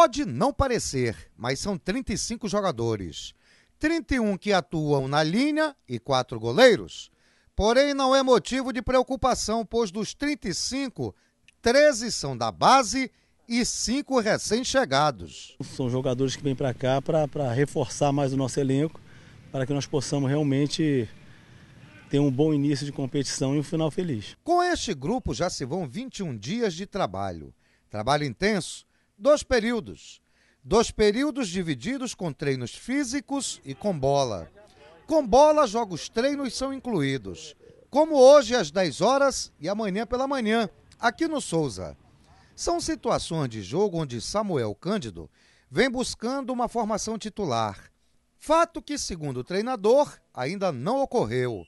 Pode não parecer, mas são 35 jogadores. 31 que atuam na linha e 4 goleiros. Porém, não é motivo de preocupação, pois dos 35, 13 são da base e cinco recém-chegados. São jogadores que vêm para cá para reforçar mais o nosso elenco, para que nós possamos realmente ter um bom início de competição e um final feliz. Com este grupo já se vão 21 dias de trabalho. Trabalho intenso, dois períodos. Dois períodos divididos com treinos físicos e com bola. Com bola, jogos treinos são incluídos. Como hoje às 10 horas e amanhã pela manhã, aqui no Souza. São situações de jogo onde Samuel Cândido vem buscando uma formação titular. Fato que, segundo o treinador, ainda não ocorreu.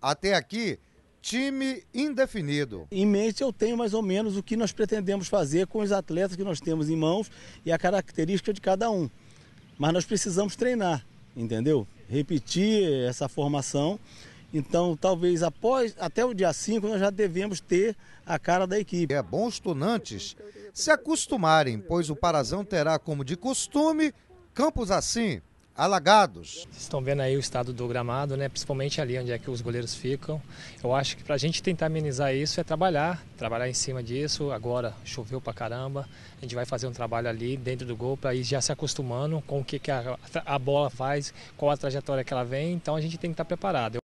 Até aqui, time indefinido. Em mente eu tenho mais ou menos o que nós pretendemos fazer com os atletas que nós temos em mãos e a característica de cada um. Mas nós precisamos treinar, entendeu? Repetir essa formação. Então, talvez após até o dia 5 nós já devemos ter a cara da equipe. É bom os tunantes se acostumarem, pois o Parazão terá como de costume campos assim alagados. Vocês estão vendo aí o estado do gramado, né? principalmente ali onde é que os goleiros ficam. Eu acho que para a gente tentar amenizar isso é trabalhar, trabalhar em cima disso. Agora choveu para caramba, a gente vai fazer um trabalho ali dentro do gol para ir já se acostumando com o que, que a, a bola faz, qual a trajetória que ela vem. Então a gente tem que estar tá preparado.